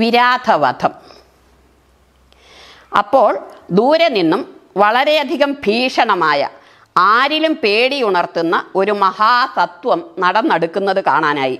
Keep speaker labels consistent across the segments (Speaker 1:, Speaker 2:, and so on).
Speaker 1: വിരാധവധം അപ്പോൾ ദൂരെ നിന്നും വളരെയധികം ഭീഷണമായ ആരിലും പേടിയുണർത്തുന്ന ഒരു മഹാസത്വം നടന്നെടുക്കുന്നത് കാണാനായി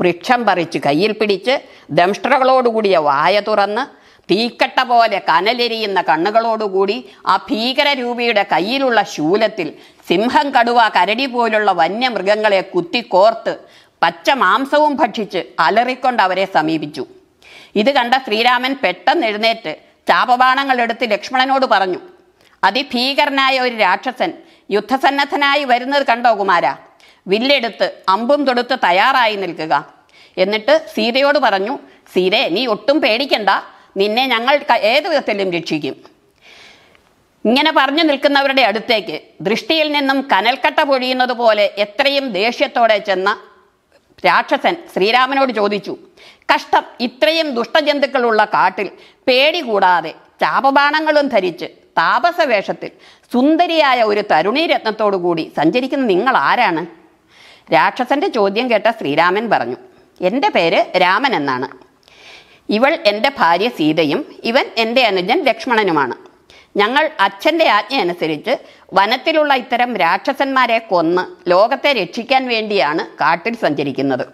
Speaker 1: വൃക്ഷം പറിച്ച് കയ്യിൽ പിടിച്ച് ദംഷ്ട്രകളോടുകൂടിയ വായ തുറന്ന് തീക്കട്ട പോലെ കനലെരിയുന്ന കണ്ണുകളോടുകൂടി ആ ഭീകരരൂപിയുടെ കയ്യിലുള്ള ശൂലത്തിൽ സിംഹം കടുവ കരടി പോലുള്ള വന്യമൃഗങ്ങളെ കുത്തിക്കോർത്ത് പച്ച മാംസവും ഭക്ഷിച്ച് അലറിക്കൊണ്ട് അവരെ സമീപിച്ചു ഇത് കണ്ട ശ്രീരാമൻ പെട്ടെന്ന് എഴുന്നേറ്റ് ചാപബാണങ്ങൾ എടുത്ത് ലക്ഷ്മണനോട് പറഞ്ഞു അതിഭീകരനായ ഒരു രാക്ഷസൻ യുദ്ധസന്നദ്ധനായി വരുന്നത് കണ്ടോ കുമാര വില്ലെടുത്ത് അമ്പും തൊടുത്ത് തയ്യാറായി നിൽക്കുക എന്നിട്ട് സീതയോട് പറഞ്ഞു സീതെ നീ ഒട്ടും പേടിക്കണ്ട നിന്നെ ഞങ്ങൾ ഏത് വിധത്തിലും രക്ഷിക്കും ഇങ്ങനെ പറഞ്ഞു നിൽക്കുന്നവരുടെ അടുത്തേക്ക് ദൃഷ്ടിയിൽ നിന്നും കനൽക്കട്ട പൊഴിയുന്നത് പോലെ എത്രയും ദേഷ്യത്തോടെ ചെന്ന രാക്ഷസൻ ശ്രീരാമനോട് ചോദിച്ചു കഷ്ടം ഇത്രയും ദുഷ്ടജന്തുക്കളുള്ള കാട്ടിൽ പേടി കൂടാതെ ചാപബാണങ്ങളും ധരിച്ച് താപസവേഷത്തിൽ സുന്ദരിയായ ഒരു കൂടി സഞ്ചരിക്കുന്ന നിങ്ങൾ ആരാണ് രാക്ഷസന്റെ ചോദ്യം കേട്ട ശ്രീരാമൻ പറഞ്ഞു എൻ്റെ പേര് രാമൻ എന്നാണ് ഇവൾ എൻ്റെ ഭാര്യ സീതയും ഇവൻ എൻ്റെ അനുജൻ ലക്ഷ്മണനുമാണ് ഞങ്ങൾ അച്ഛൻ്റെ ആജ്ഞ അനുസരിച്ച് വനത്തിലുള്ള ഇത്തരം രാക്ഷസന്മാരെ കൊന്ന് ലോകത്തെ രക്ഷിക്കാൻ വേണ്ടിയാണ് കാട്ടിൽ സഞ്ചരിക്കുന്നത്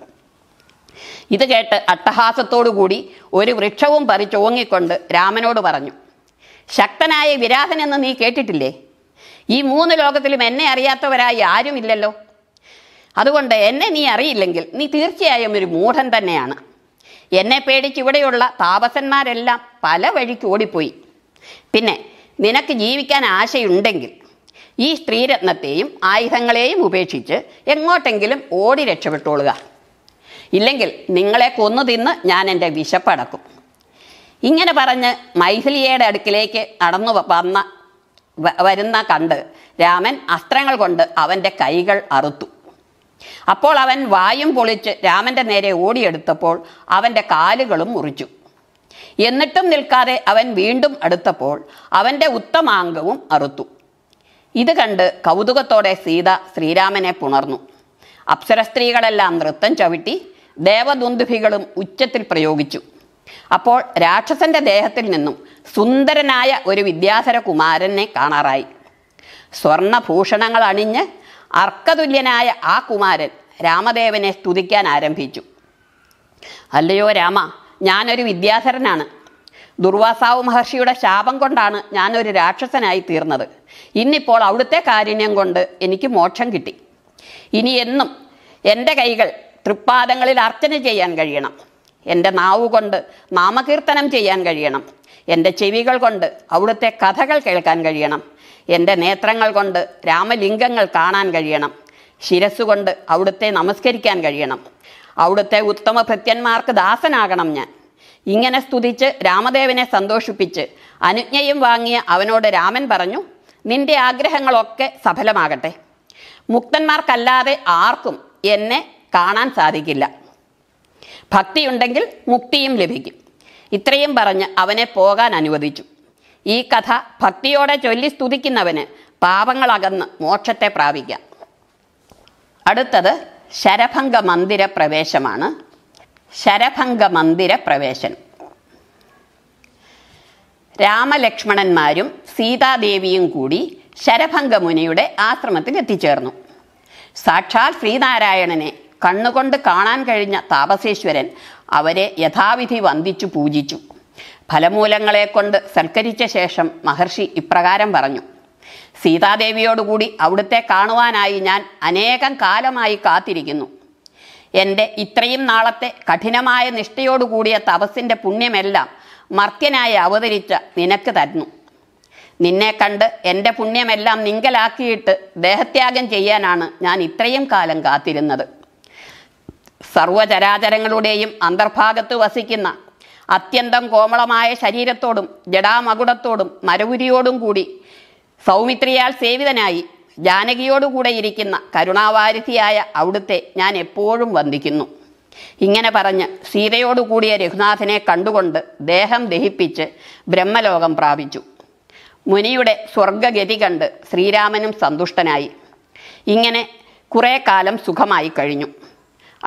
Speaker 1: ഇത് കേട്ട് അട്ടഹാസത്തോടുകൂടി ഒരു വൃക്ഷവും പറിച്ചോങ്ങിക്കൊണ്ട് രാമനോട് പറഞ്ഞു ശക്തനായ വിരാഹൻ എന്ന് നീ കേട്ടിട്ടില്ലേ ഈ മൂന്ന് ലോകത്തിലും എന്നെ അറിയാത്തവരായി ആരുമില്ലല്ലോ അതുകൊണ്ട് എന്നെ നീ അറിയില്ലെങ്കിൽ നീ തീർച്ചയായും ഒരു മൂഢൻ തന്നെയാണ് എന്നെ പേടിച്ച് ഇവിടെയുള്ള താപസന്മാരെല്ലാം പല വഴിക്ക് ഓടിപ്പോയി പിന്നെ നിനക്ക് ജീവിക്കാൻ ആശയുണ്ടെങ്കിൽ ഈ സ്ത്രീരത്നത്തെയും ആയുധങ്ങളെയും ഉപേക്ഷിച്ച് എങ്ങോട്ടെങ്കിലും ഓടി രക്ഷപ്പെട്ടോളുക ഇല്ലെങ്കിൽ നിങ്ങളെ കൊന്നു തിന്ന് ഞാൻ എൻ്റെ വിശപ്പടക്കും ഇങ്ങനെ പറഞ്ഞ് മൈഥിലിയയുടെ അടുക്കിലേക്ക് നടന്നു വന്ന വരുന്ന കണ്ട് രാമൻ അസ്ത്രങ്ങൾ കൊണ്ട് അവൻ്റെ കൈകൾ അറുത്തു അപ്പോൾ അവൻ വായും പൊളിച്ച് രാമൻ്റെ നേരെ ഓടിയെടുത്തപ്പോൾ അവൻ്റെ കാലുകളും മുറിച്ചു എന്നിട്ടും നിൽക്കാതെ അവൻ വീണ്ടും അടുത്തപ്പോൾ അവൻ്റെ ഉത്തമാംഗവും അറുത്തു ഇത് കണ്ട് കൗതുകത്തോടെ സീത ശ്രീരാമനെ പുണർന്നു സ്ത്രീകളെല്ലാം നൃത്തം ചവിട്ടി ദേവദുന്ദുഭികളും ഉച്ചത്തിൽ പ്രയോഗിച്ചു അപ്പോൾ രാക്ഷസന്റെ ദേഹത്തിൽ നിന്നും സുന്ദരനായ ഒരു വിദ്യാധര കുമാരനെ കാണാറായി സ്വർണഭൂഷണങ്ങൾ അണിഞ്ഞ് അർക്കതുല്യനായ ആ കുമാരൻ രാമദേവനെ സ്തുതിക്കാൻ ആരംഭിച്ചു അല്ലയോ രാമ ഞാനൊരു വിദ്യാധരനാണ് ദുർവാസാവ് മഹർഷിയുടെ ശാപം കൊണ്ടാണ് ഞാനൊരു രാക്ഷസനായി തീർന്നത് ഇന്നിപ്പോൾ അവിടുത്തെ കാരുണ്യം കൊണ്ട് എനിക്ക് മോക്ഷം കിട്ടി ഇനി എന്നും എൻ്റെ കൈകൾ തൃപ്പാദങ്ങളിൽ അർച്ചന ചെയ്യാൻ കഴിയണം എൻ്റെ നാവ് കൊണ്ട് നാമകീർത്തനം ചെയ്യാൻ കഴിയണം എൻ്റെ ചെവികൾ കൊണ്ട് അവിടുത്തെ കഥകൾ കേൾക്കാൻ കഴിയണം എൻ്റെ നേത്രങ്ങൾ കൊണ്ട് രാമലിംഗങ്ങൾ കാണാൻ കഴിയണം ശിരസ്സുകൊണ്ട് അവിടുത്തെ നമസ്കരിക്കാൻ കഴിയണം അവിടുത്തെ ഉത്തമ ഭൃത്യന്മാർക്ക് ദാസനാകണം ഞാൻ ഇങ്ങനെ സ്തുതിച്ച് രാമദേവനെ സന്തോഷിപ്പിച്ച് അനുജ്ഞയും വാങ്ങിയ അവനോട് രാമൻ പറഞ്ഞു നിന്റെ ആഗ്രഹങ്ങളൊക്കെ സഫലമാകട്ടെ മുക്തന്മാർക്കല്ലാതെ ആർക്കും എന്നെ കാണാൻ സാധിക്കില്ല ഭക്തിയുണ്ടെങ്കിൽ മുക്തിയും ലഭിക്കും ഇത്രയും പറഞ്ഞ് അവനെ പോകാൻ അനുവദിച്ചു ഈ കഥ ഭക്തിയോടെ ചൊല്ലി സ്തുതിക്കുന്നവന് പാപങ്ങളകന്ന് മോക്ഷത്തെ പ്രാപിക്കാം അടുത്തത് ശരഭംഗ മന്ദിര പ്രവേശമാണ് ശരഭംഗ മന്ദിര പ്രവേശനം രാമലക്ഷ്മണന്മാരും സീതാദേവിയും കൂടി ശരഭംഗ മുനിയുടെ ആശ്രമത്തിൽ എത്തിച്ചേർന്നു സാക്ഷാൽ ശ്രീനാരായണനെ കണ്ണുകൊണ്ട് കാണാൻ കഴിഞ്ഞ താപസേശ്വരൻ അവരെ യഥാവിധി വന്ദിച്ചു പൂജിച്ചു ഫലമൂലങ്ങളെക്കൊണ്ട് സൽക്കരിച്ച ശേഷം മഹർഷി ഇപ്രകാരം പറഞ്ഞു സീതാദേവിയോടുകൂടി അവിടുത്തെ കാണുവാനായി ഞാൻ അനേകം കാലമായി കാത്തിരിക്കുന്നു എൻ്റെ ഇത്രയും നാളത്തെ കഠിനമായ നിഷ്ഠയോടുകൂടിയ തപസ്സിൻ്റെ പുണ്യമെല്ലാം മർത്യനായി അവതരിച്ച നിനക്ക് തരുന്നു നിന്നെ കണ്ട് എൻ്റെ പുണ്യമെല്ലാം നിങ്കലാക്കിയിട്ട് ദേഹത്യാഗം ചെയ്യാനാണ് ഞാൻ ഇത്രയും കാലം കാത്തിരുന്നത് സർവചരാചരങ്ങളുടെയും അന്തർഭാഗത്ത് വസിക്കുന്ന അത്യന്തം കോമളമായ ശരീരത്തോടും ജഡാമകുടത്തോടും മരവുരിയോടും കൂടി സൗമിത്രിയാൽ സേവിതനായി ജാനകിയോടുകൂടെ ഇരിക്കുന്ന കരുണാവാരിധിയായ അവിടുത്തെ ഞാൻ എപ്പോഴും വന്ദിക്കുന്നു ഇങ്ങനെ പറഞ്ഞ് സീതയോടുകൂടിയ രഘുനാഥനെ കണ്ടുകൊണ്ട് ദേഹം ദഹിപ്പിച്ച് ബ്രഹ്മലോകം പ്രാപിച്ചു മുനിയുടെ സ്വർഗഗതി കണ്ട് ശ്രീരാമനും സന്തുഷ്ടനായി ഇങ്ങനെ കുറേ കാലം സുഖമായി കഴിഞ്ഞു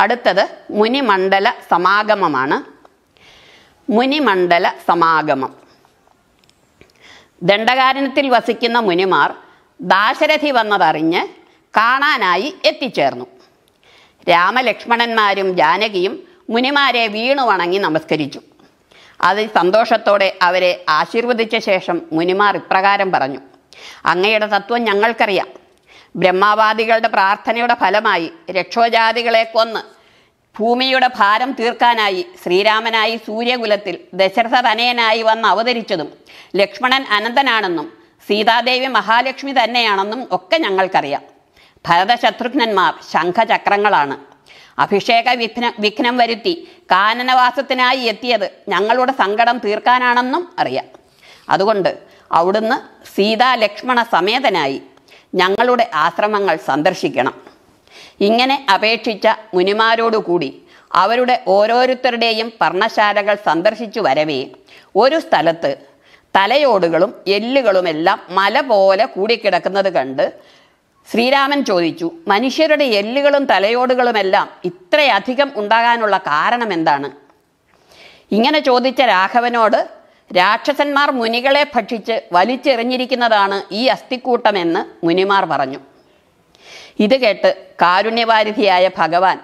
Speaker 1: അടുത്തത് മുനിമണ്ഡല സമാഗമമാണ് മുനിമണ്ഡല സമാഗമം ദണ്ഡകാരണ്യത്തിൽ വസിക്കുന്ന മുനിമാർ ദാശരഥി വന്നതറിഞ്ഞ് കാണാനായി എത്തിച്ചേർന്നു രാമലക്ഷ്മണന്മാരും ജാനകിയും മുനിമാരെ വീണു വണങ്ങി നമസ്കരിച്ചു അത് സന്തോഷത്തോടെ അവരെ ആശീർവദിച്ച ശേഷം മുനിമാർ ഇപ്രകാരം പറഞ്ഞു അങ്ങയുടെ തത്വം ഞങ്ങൾക്കറിയാം ബ്രഹ്മാവാദികളുടെ പ്രാർത്ഥനയുടെ ഫലമായി രക്ഷോജാതികളെ കൊന്ന് ഭൂമിയുടെ ഭാരം തീർക്കാനായി ശ്രീരാമനായി സൂര്യകുലത്തിൽ തനയനായി വന്ന് അവതരിച്ചതും ലക്ഷ്മണൻ അനന്തനാണെന്നും സീതാദേവി മഹാലക്ഷ്മി തന്നെയാണെന്നും ഒക്കെ ഞങ്ങൾക്കറിയാം ഭരതശത്രുഘ്നന്മാർ ശംഖചക്രങ്ങളാണ് അഭിഷേക വിഘ്ന വിഘ്നം വരുത്തി കാനനവാസത്തിനായി എത്തിയത് ഞങ്ങളുടെ സങ്കടം തീർക്കാനാണെന്നും അറിയാം അതുകൊണ്ട് അവിടുന്ന് സീതാ ലക്ഷ്മണ സമേതനായി ഞങ്ങളുടെ ആശ്രമങ്ങൾ സന്ദർശിക്കണം ഇങ്ങനെ അപേക്ഷിച്ച മുനിമാരോടുകൂടി അവരുടെ ഓരോരുത്തരുടെയും പർണശാലകൾ സന്ദർശിച്ചു വരവേ ഒരു സ്ഥലത്ത് തലയോടുകളും എല്ലുകളുമെല്ലാം മല പോലെ കൂടിക്കിടക്കുന്നത് കണ്ട് ശ്രീരാമൻ ചോദിച്ചു മനുഷ്യരുടെ എല്ലുകളും തലയോടുകളുമെല്ലാം ഇത്രയധികം ഉണ്ടാകാനുള്ള കാരണം എന്താണ് ഇങ്ങനെ ചോദിച്ച രാഘവനോട് രാക്ഷസന്മാർ മുനികളെ ഭക്ഷിച്ച് വലിച്ചെറിഞ്ഞിരിക്കുന്നതാണ് ഈ അസ്ഥിക്കൂട്ടമെന്ന് മുനിമാർ പറഞ്ഞു ഇത് കേട്ട് കാരുണ്യവാരിധിയായ ഭഗവാൻ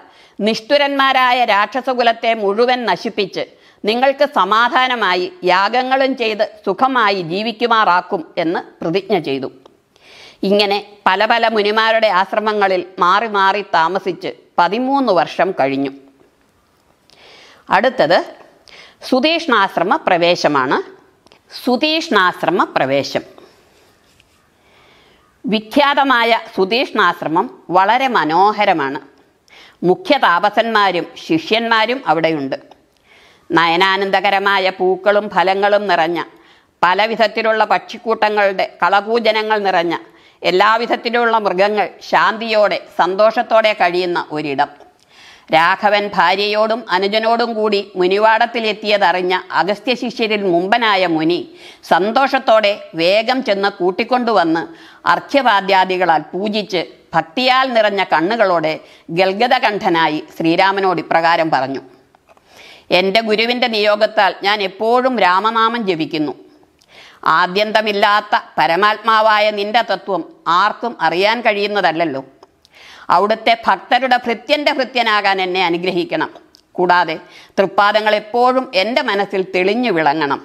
Speaker 1: നിഷ്ഠുരന്മാരായ രാക്ഷസകുലത്തെ മുഴുവൻ നശിപ്പിച്ച് നിങ്ങൾക്ക് സമാധാനമായി യാഗങ്ങളും ചെയ്ത് സുഖമായി ജീവിക്കുമാറാക്കും എന്ന് പ്രതിജ്ഞ ചെയ്തു ഇങ്ങനെ പല പല മുനിമാരുടെ ആശ്രമങ്ങളിൽ മാറി മാറി താമസിച്ച് പതിമൂന്ന് വർഷം കഴിഞ്ഞു അടുത്തത് സുതീഷ്ണാശ്രമ പ്രവേശമാണ് സുതീഷ്ണാശ്രമ പ്രവേശം വിഖ്യാതമായ സുധീഷ്ണാശ്രമം വളരെ മനോഹരമാണ് മുഖ്യ താപസന്മാരും ശിഷ്യന്മാരും അവിടെയുണ്ട് നയനാനന്ദകരമായ പൂക്കളും ഫലങ്ങളും നിറഞ്ഞ പല വിധത്തിലുള്ള പക്ഷിക്കൂട്ടങ്ങളുടെ കളകൂജനങ്ങൾ നിറഞ്ഞ എല്ലാവിധത്തിലുള്ള മൃഗങ്ങൾ ശാന്തിയോടെ സന്തോഷത്തോടെ കഴിയുന്ന ഒരിടം രാഘവൻ ഭാര്യയോടും അനുജനോടും കൂടി മുനിവാടത്തിലെത്തിയതറിഞ്ഞ അഗസ്ത്യശിഷ്യരിൽ മുമ്പനായ മുനി സന്തോഷത്തോടെ വേഗം ചെന്ന് കൂട്ടിക്കൊണ്ടുവന്ന് അർഘ്യവാദ്യാദികളാൽ പൂജിച്ച് ഭക്തിയാൽ നിറഞ്ഞ കണ്ണുകളോടെ ഗൽഗതകണ്ഠനായി ശ്രീരാമനോട് ഇപ്രകാരം പറഞ്ഞു എൻ്റെ ഗുരുവിൻ്റെ നിയോഗത്താൽ ഞാൻ എപ്പോഴും രാമനാമം ജപിക്കുന്നു ആദ്യന്തമില്ലാത്ത പരമാത്മാവായ നിന്റെ തത്വം ആർക്കും അറിയാൻ കഴിയുന്നതല്ലല്ലോ അവിടുത്തെ ഭക്തരുടെ ഭൃത്യൻ്റെ ഭൃത്യനാകാൻ എന്നെ അനുഗ്രഹിക്കണം കൂടാതെ തൃപ്പാദങ്ങൾ എപ്പോഴും എൻ്റെ മനസ്സിൽ തെളിഞ്ഞു വിളങ്ങണം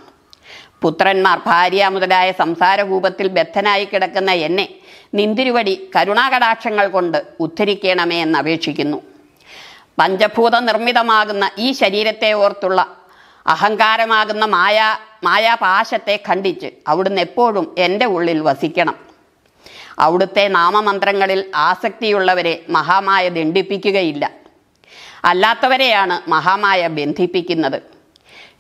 Speaker 1: പുത്രന്മാർ ഭാര്യ മുതലായ സംസാരകൂപത്തിൽ ബദ്ധനായി കിടക്കുന്ന എന്നെ നിന്തിരുവടി കരുണാകടാക്ഷങ്ങൾ കൊണ്ട് ഉദ്ധരിക്കണമേ എന്ന് അപേക്ഷിക്കുന്നു പഞ്ചഭൂത നിർമ്മിതമാകുന്ന ഈ ശരീരത്തെ ഓർത്തുള്ള അഹങ്കാരമാകുന്ന മായാ മായാപാശത്തെ ഖണ്ഡിച്ച് അവിടുന്ന് എപ്പോഴും എൻ്റെ ഉള്ളിൽ വസിക്കണം അവിടുത്തെ നാമമന്ത്രങ്ങളിൽ ആസക്തിയുള്ളവരെ മഹാമായ ദണ്ഡിപ്പിക്കുകയില്ല അല്ലാത്തവരെയാണ് മഹാമായ ബന്ധിപ്പിക്കുന്നത്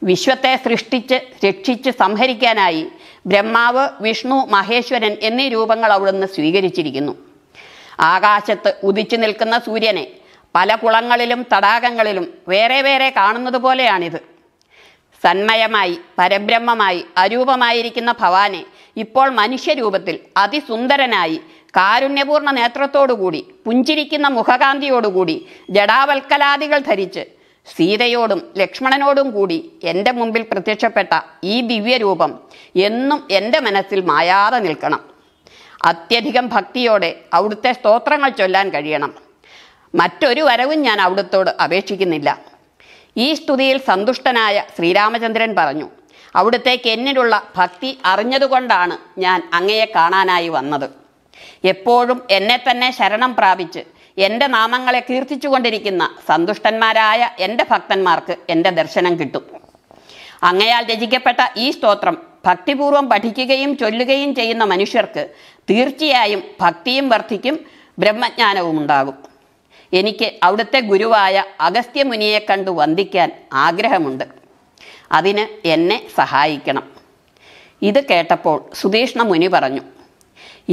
Speaker 1: വിശ്വത്തെ സൃഷ്ടിച്ച് രക്ഷിച്ച് സംഹരിക്കാനായി ബ്രഹ്മാവ് വിഷ്ണു മഹേശ്വരൻ എന്നീ രൂപങ്ങൾ അവിടുന്ന് സ്വീകരിച്ചിരിക്കുന്നു ആകാശത്ത് ഉദിച്ചു നിൽക്കുന്ന സൂര്യനെ പല കുളങ്ങളിലും തടാകങ്ങളിലും വേറെ വേറെ കാണുന്നത് പോലെയാണിത് സന്മയമായി പരബ്രഹ്മമായി അരൂപമായിരിക്കുന്ന ഭവാനെ ഇപ്പോൾ മനുഷ്യരൂപത്തിൽ അതിസുന്ദരനായി കാരുണ്യപൂർണ്ണ നേത്രത്തോടുകൂടി പുഞ്ചിരിക്കുന്ന മുഖകാന്തിയോടുകൂടി ജടാവൽക്കലാദികൾ ധരിച്ച് സീതയോടും ലക്ഷ്മണനോടും കൂടി എൻ്റെ മുമ്പിൽ പ്രത്യക്ഷപ്പെട്ട ഈ ദിവ്യരൂപം എന്നും എൻ്റെ മനസ്സിൽ മായാതെ നിൽക്കണം അത്യധികം ഭക്തിയോടെ അവിടുത്തെ സ്തോത്രങ്ങൾ ചൊല്ലാൻ കഴിയണം മറ്റൊരു വരവും ഞാൻ അവിടുത്തോട് അപേക്ഷിക്കുന്നില്ല ഈ സ്തുതിയിൽ സന്തുഷ്ടനായ ശ്രീരാമചന്ദ്രൻ പറഞ്ഞു അവിടുത്തേക്ക് എന്നിലുള്ള ഭക്തി അറിഞ്ഞതുകൊണ്ടാണ് ഞാൻ അങ്ങയെ കാണാനായി വന്നത് എപ്പോഴും എന്നെ തന്നെ ശരണം പ്രാപിച്ച് എൻ്റെ നാമങ്ങളെ കീർത്തിച്ചുകൊണ്ടിരിക്കുന്ന സന്തുഷ്ടന്മാരായ എൻ്റെ ഭക്തന്മാർക്ക് എൻ്റെ ദർശനം കിട്ടും അങ്ങയാൽ രചിക്കപ്പെട്ട ഈ സ്തോത്രം ഭക്തിപൂർവം പഠിക്കുകയും ചൊല്ലുകയും ചെയ്യുന്ന മനുഷ്യർക്ക് തീർച്ചയായും ഭക്തിയും വർദ്ധിക്കും ബ്രഹ്മജ്ഞാനവും ഉണ്ടാകും എനിക്ക് അവിടുത്തെ ഗുരുവായ മുനിയെ കണ്ടു വന്ദിക്കാൻ ആഗ്രഹമുണ്ട് അതിന് എന്നെ സഹായിക്കണം ഇത് കേട്ടപ്പോൾ സുധീഷ്ണ മുനി പറഞ്ഞു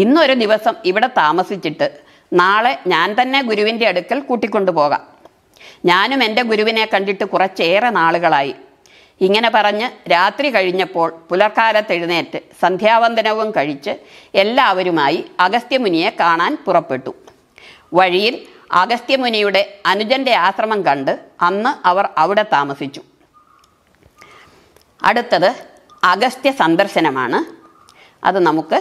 Speaker 1: ഇന്നൊരു ദിവസം ഇവിടെ താമസിച്ചിട്ട് നാളെ ഞാൻ തന്നെ ഗുരുവിൻ്റെ അടുക്കൽ കൂട്ടിക്കൊണ്ടുപോകാം ഞാനും എൻ്റെ ഗുരുവിനെ കണ്ടിട്ട് കുറച്ചേറെ നാളുകളായി ഇങ്ങനെ പറഞ്ഞ് രാത്രി കഴിഞ്ഞപ്പോൾ പുലർക്കാലത്തെഴുന്നേറ്റ് സന്ധ്യാവന്ദനവും കഴിച്ച് എല്ലാവരുമായി അഗസ്ത്യമുനിയെ കാണാൻ പുറപ്പെട്ടു വഴിയിൽ അഗസ്ത്യമുനിയുടെ അനുജന്റെ ആശ്രമം കണ്ട് അന്ന് അവർ അവിടെ താമസിച്ചു അടുത്തത് അഗസ്ത്യ സന്ദർശനമാണ് അത് നമുക്ക്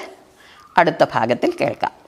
Speaker 1: അടുത്ത ഭാഗത്തിൽ കേൾക്കാം